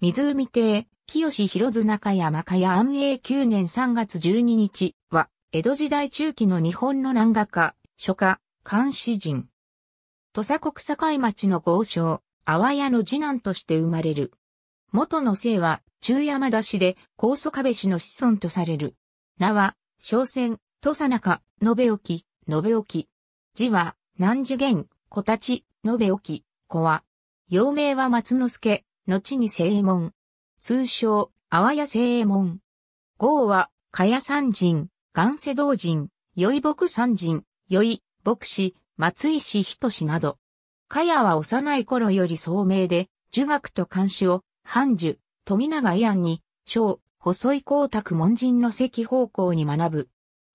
湖亭、清志広綱中山かや安永9年3月12日は、江戸時代中期の日本の南画家、書家、漢詩人。土佐国境町の豪商、阿波屋の次男として生まれる。元の姓は、中山田氏で、高祖壁氏の子孫とされる。名は、商船、土佐中、延沖、延沖。字は、南寿元、小立、延沖、子は。幼名は松之助、後に正門。通称、阿波屋正門。号は、かや三人、岩瀬道人、よ宵牧三人、よ宵、牧師、松井氏仁など。かやは幼い頃より聡明で、儒学と漢詩を、藩樹、富永伊安に、小、細い光沢門人の赤方向に学ぶ。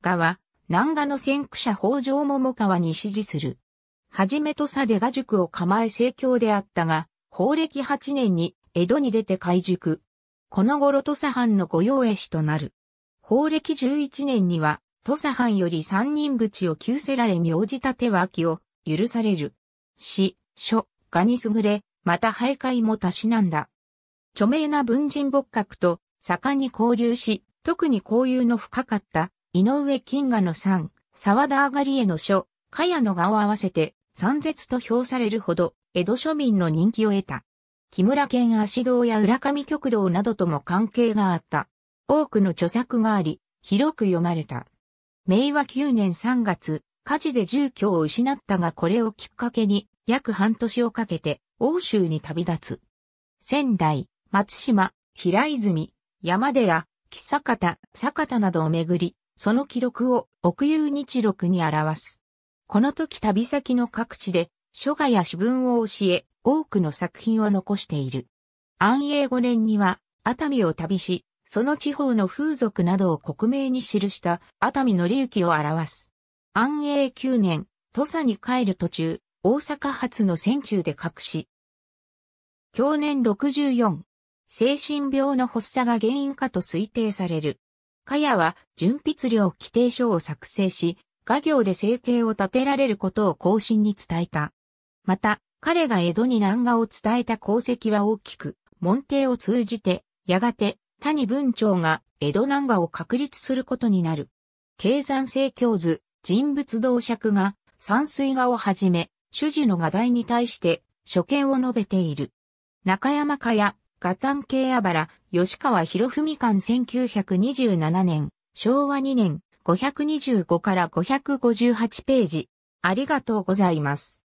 がは、南画の先駆者北条桃川に支持する。はじめとさで画塾を構え盛況であったが、法暦8年に江戸に出て開塾。この頃土佐藩の御用絵師となる。法暦11年には土佐藩より三人淵を急せられ名字立て脇を許される。詩、書、画に優れ、また徘徊もたしなんだ。著名な文人仏閣と盛んに交流し、特に交友の深かった井上金河の三、沢田上がりへの書、茅野がを合わせて三絶と評されるほど、江戸庶民の人気を得た。木村県足堂や浦上極道などとも関係があった。多くの著作があり、広く読まれた。明和9年3月、火事で住居を失ったがこれをきっかけに、約半年をかけて、欧州に旅立つ。仙台、松島、平泉、山寺、木坂田、坂田などをめぐり、その記録を奥遊日録に表す。この時旅先の各地で書画や詩文を教え、多くの作品を残している。安永5年には、熱海を旅し、その地方の風俗などを克明に記した熱海の隆起を表す。安永9年、土佐に帰る途中、大阪発の船中で隠し。去年64、精神病の発作が原因かと推定される。かやは、純筆量規定書を作成し、画業で生計を立てられることを後進に伝えた。また、彼が江戸に南画を伝えた功績は大きく、門弟を通じて、やがて、谷文長が江戸南画を確立することになる。経山正教図、人物同尺が、山水画をはじめ、主事の画題に対して、所見を述べている。中山家や、画壇系あばら、吉川博文館1927年、昭和2年、525から558ページ。ありがとうございます。